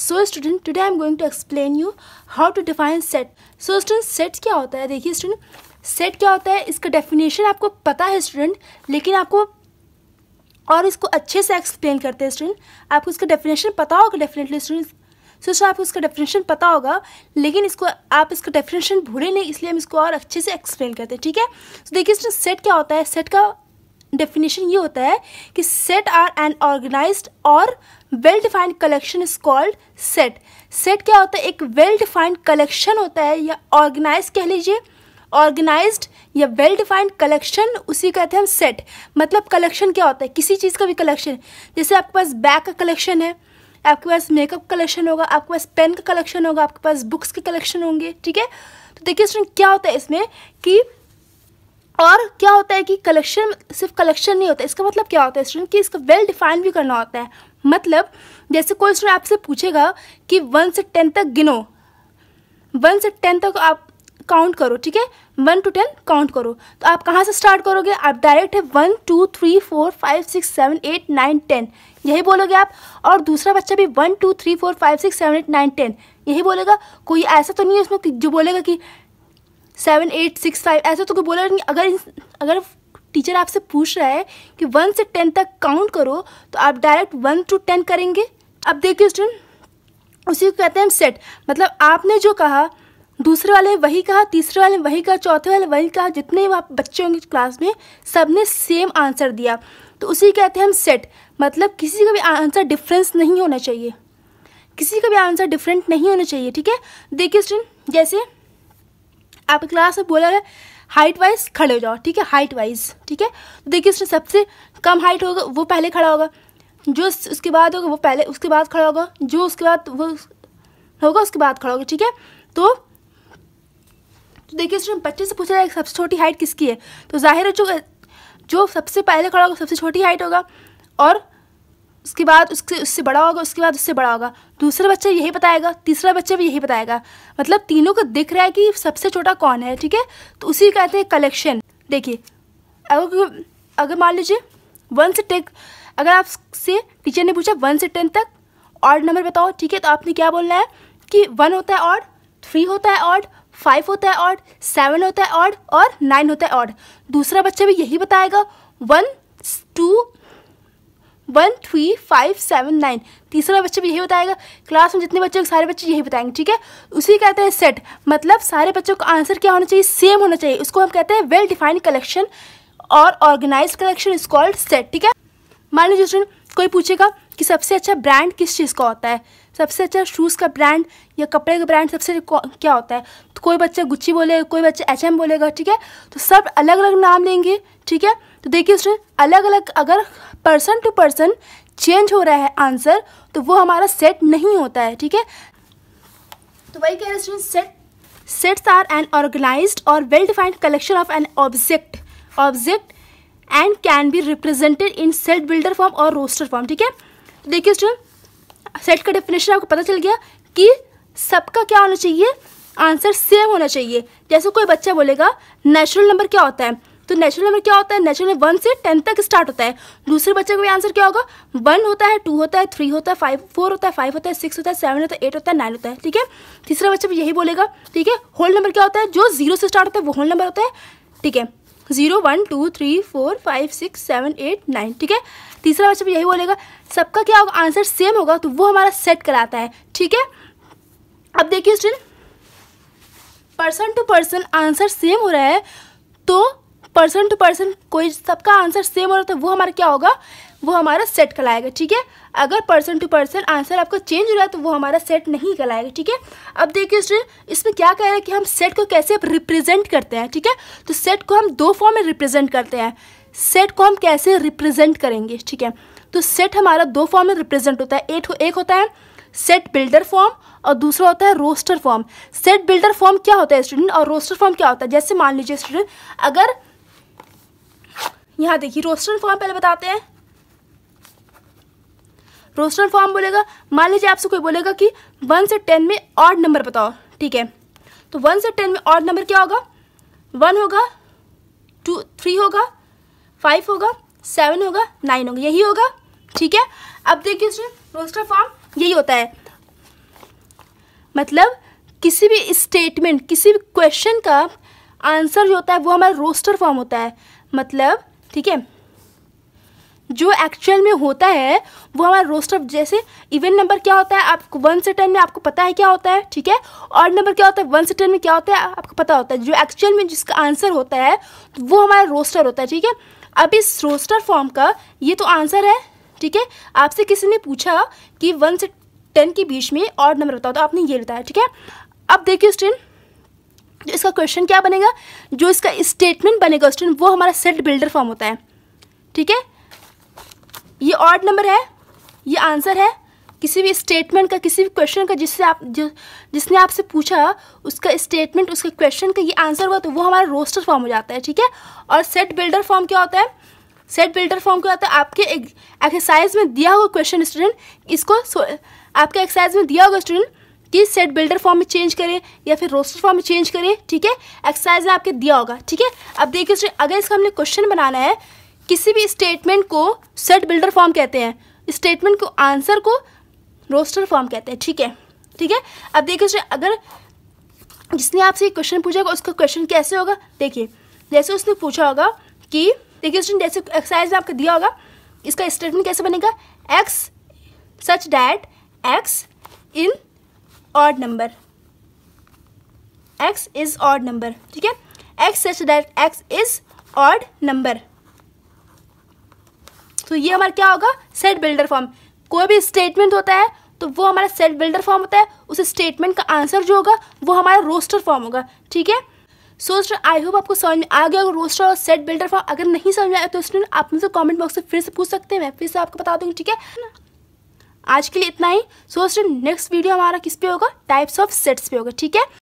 so student today I am going to explain you how to define set so student set क्या होता है देखिए student set क्या होता है इसका डेफिनेशन आपको पता है स्टूडेंट लेकिन आपको और इसको अच्छे से एक्सप्लेन करते हैं स्टूडेंट आपको इसका डेफिनेशन पता होगा डेफिनेटली स्टूडेंट सो सर आपको इसका डेफिनेशन पता होगा लेकिन इसको आप इसका डेफिनेशन भूले नहीं इसलिए हम इसको और अच्छे से एक्सप्लेन करते हैं ठीक है सो देखिए स्टूडेंट सेट क्या होता है सेट का डेफिनेशन ये होता है कि सेट आर एन ऑर्गेनाइज और well defined collection is called set set क्या होता है एक वेल डिफाइंड कलेक्शन होता है या ऑर्गेनाइज कह लीजिए ऑर्गेनाइज या वेल डिफाइंड कलेक्शन उसी कहते हैं हम सेट मतलब कलेक्शन क्या होता है किसी चीज़ का भी कलेक्शन जैसे आपके पास बैग का कलेक्शन है आपके पास मेकअप कलेक्शन होगा आपके पास पेन का कलेक्शन होगा आपके पास बुक्स के कलेक्शन होंगे ठीक है तो देखिए स्टूडेंट क्या होता है इसमें कि और क्या होता है कि कलेक्शन सिर्फ कलेक्शन नहीं होता इसका मतलब क्या होता है स्टूडेंट कि इसका वेल डिफाइन भी करना होता है मतलब जैसे कोई स्टूडेंट आपसे पूछेगा कि वन से टेन तक गिनो वन से टेन तक आप काउंट करो ठीक है वन टू टेन काउंट करो तो आप कहाँ से स्टार्ट करोगे आप डायरेक्ट है one two three four five six seven eight nine ten यही बोलोगे आप और दूसरा बच्चा भी one two three four five six seven eight nine ten यही बोलेगा कोई ऐसा तो नहीं है उसमें जो बोलेगा कि सेवन एट सिक्स फाइव ऐसा तो कोई बोला नहीं अगर अगर टीचर आपसे पूछ रहा है कि वन से टेन तक काउंट करो तो आप डायरेक्ट वन टू टेन करेंगे अब देखिए स्टूडेंट उसी को कहते हैं हम सेट मतलब आपने जो कहा दूसरे वाले वही कहा तीसरे वाले वही कहा चौथे वाले वही कहा जितने आप बच्चे होंगे क्लास में सब ने सेम आंसर दिया तो उसी कहते हैं हम सेट मतलब किसी का भी आंसर डिफरेंस नहीं होना चाहिए किसी का भी आंसर डिफरेंट नहीं होना चाहिए ठीक है देखिए स्टूडेंट जैसे आपके क्लास में बोला है हाइट वाइज खड़े हो जाओ ठीक है हाइट वाइज ठीक है तो देखिए इसमें सबसे कम हाइट होगा वो पहले खड़ा होगा जो उसके बाद होगा वो पहले उसके बाद खड़ा होगा जो उसके बाद वो होगा उसके बाद खड़ा होगा ठीक है तो तो देखिए स्टूडेंट बच्चे से पूछा जाए सबसे छोटी हाइट किसकी है तो जाहिर है जो जो सबसे पहले खड़ा होगा सबसे छोटी हाइट होगा और उसके बाद उसके उससे बड़ा होगा उसके बाद उससे बड़ा होगा दूसरा बच्चा यही बताएगा तीसरा बच्चा भी यही बताएगा मतलब तीनों को दिख रहा है कि सबसे छोटा कौन है ठीक है तो उसी कहते हैं कलेक्शन देखिए अगर अगर मान लीजिए वन से टेक अगर आपसे टीचर ने पूछा वन से टेन तक ऑड नंबर बताओ ठीक है तो आपने क्या बोलना है कि वन होता है ऑड थ्री होता है ऑड फाइव होता है ऑड सेवन होता है ऑड और नाइन होता है ऑड दूसरा बच्चा भी यही बताएगा one two one three five seven nine तीसरा बच्चा भी यही बताएगा क्लास में जितने बच्चे होंगे सारे बच्चे यही बताएंगे ठीक है उसी कहते हैं सेट मतलब सारे बच्चों का आंसर क्या होना चाहिए सेम होना चाहिए उसको हम कहते हैं वेल डिफाइंड कलेक्शन और organise collection is called set ठीक है मान लीजिए कोई पूछेगा कि सबसे अच्छा ब्रांड किस चीज़ का होता है सबसे अच्छा शूज़ का ब्रांड या कपड़े का ब्रांड सबसे क्या होता है तो कोई बच्चा गुच्ची बोलेगा कोई बच्चा एच H&M एम बोलेगा ठीक है तो सब अलग अलग नाम लेंगे ठीक है तो देखिए उसमें अलग अलग अगर पर्सन टू पर्सन चेंज हो रहा है आंसर तो वो हमारा सेट नहीं होता है ठीक है तो वही कह रहे student set sets are an organise और well defined collection of an object object and can be represented in set builder form और रोस्टर फॉर्म ठीक है तो देखिए स्टूडेंट सेट का डेफिनेशन आपको पता चल गया कि सबका क्या होना चाहिए आंसर सेम होना चाहिए जैसे कोई बच्चा बोलेगा नेचुरल नंबर क्या होता है तो नेचुरल नंबर क्या होता है नेचुरल वन से टेन तक स्टार्ट होता है दूसरे बच्चे का भी आंसर क्या होगा वन होता है टू होता है थ्री होता है फाइव फोर होता है फाइव होता है सिक्स होता है सेवन होता है एट होता है नाइन होता है ठीक है तीसरा बच्चा भी यही बोलेगा ठीक है होल नंबर क्या होता है जो जीरो से स्टार्ट होता है वो होल नंबर होता है ठीक है zero one two three four five six seven eight nine ठीक है तीसरा बच्चा भी यही बोलेगा सबका क्या होगा आंसर सेम होगा तो वो हमारा सेट कराता है ठीक है अब देखिए student person to person answer same हो रहा है तो पर्सन टू पर्सन कोई सबका आंसर सेम हो रहा तो वो हमारा क्या होगा वो हमारा सेट कराएगा ठीक है अगर पर्सन टू पर्सन आंसर आपका चेंज हो रहा है तो वो हमारा सेट नहीं कराएगा ठीक है अब देखिए स्टूडेंट इसमें क्या कह रहा है कि हम सेट को कैसे रिप्रेजेंट करते हैं ठीक है तो सेट को हम दो फॉर्म में रिप्रेजेंट करते हैं सेट को हम कैसे रिप्रेजेंट करेंगे ठीक है तो सेट हमारा दो फॉर्म में रिप्रेजेंट होता है एट एक होता है सेट बिल्डर फॉर्म और दूसरा होता है roster form set builder form क्या होता है स्टूडेंट और रोस्टर फॉर्म क्या होता है जैसे मान लीजिए स्टूडेंट अगर यहां देखिए रोस्टर फॉर्म पहले बताते हैं रोस्टर फॉर्म बोलेगा मान लीजिए आपसे कोई बोलेगा कि वन से टेन में ऑड नंबर बताओ ठीक है तो वन से टेन में ऑड नंबर क्या होगा वन होगा टू थ्री होगा फाइव होगा सेवन होगा नाइन होगा यही होगा ठीक है अब देखिए इसमें रोस्टर फॉर्म यही होता है मतलब किसी भी स्टेटमेंट किसी भी क्वेश्चन का आंसर जो होता है वो हमारा रोस्टर फॉर्म होता है मतलब ठीक है जो एक्चुअल में होता है वो हमारा रोस्टर जैसे इवन नंबर क्या होता है आपको वन से टेन में आपको पता है क्या होता है ठीक है और नंबर क्या होता है वन से टेन में क्या होता है आपको पता होता है जो एक्चुअल में जिसका आंसर होता है वो हमारा रोस्टर होता है ठीक है अब इस रोस्टर फॉर्म का ये तो आंसर है ठीक है आपसे किसी ने पूछा कि वन से टेन के बीच में और नंबर बताओ तो आपने ये बताया ठीक है अब देखिए स्टूडेंट जो इसका क्वेश्चन क्या बनेगा जो इसका स्टेटमेंट बनेगा स्टूडेंट वो हमारा सेट बिल्डर फॉर्म होता है ठीक है ये ऑर्ड नंबर है ये आंसर है किसी भी स्टेटमेंट का किसी भी क्वेश्चन का जिससे आप जो जिसने आपसे पूछा उसका स्टेटमेंट उसके क्वेश्चन का ये आंसर हुआ तो वो हमारा रोस्टर फॉर्म हो जाता है ठीक है और सेट बिल्डर फॉर्म क्या होता है सेट बिल्डर फॉर्म क्या होता है आपके एक्सरसाइज में दिया हुआ क्वेश्चन स्टूडेंट इसको आपके एक्सरसाइज में दिया होगा स्टूडेंट कि सेट बिल्डर फॉर्म में चेंज करें या फिर रोस्टर फॉर्म में चेंज करें ठीक है एक्सरसाइज में आपके दिया होगा ठीक है अब देखिए स्टूडेंट अगर इसका हमने क्वेश्चन बनाना है किसी भी स्टेटमेंट को सेट बिल्डर फॉर्म कहते हैं स्टेटमेंट को आंसर को रोस्टर फॉर्म कहते हैं ठीक है ठीक है अब देखिए अगर जिसने आपसे क्वेश्चन पूछा होगा उसका क्वेश्चन कैसे होगा देखिए जैसे उसने पूछा होगा कि देखिए उसने जैसे एक्सरसाइज में आपको दिया होगा इसका स्टेटमेंट कैसे बनेगा x such that x in odd number x is odd number ठीक है x such that x is odd number तो ये हमारा क्या होगा सेट बिल्डर फॉर्म कोई भी स्टेटमेंट होता है तो वो हमारा सेट बिल्डर फॉर्म होता है उस स्टेटमेंट का आंसर जो होगा वो हमारा रोस्टर फॉर्म होगा ठीक है सो स्टूडेंट आई होप आपको समझ में आ गया रोस्टर और सेट बिल्डर फॉर्म अगर नहीं समझ में आया तो स्टूडेंट आप मुझे कमेंट बॉक्स से फिर से पूछ सकते हैं मैं फिर से आपको बता दूंगी ठीक है आज के लिए इतना ही सो स्टूडेंट नेक्स्ट वीडियो हमारा किस पे होगा टाइप्स ऑफ सेट्स पे होगा ठीक है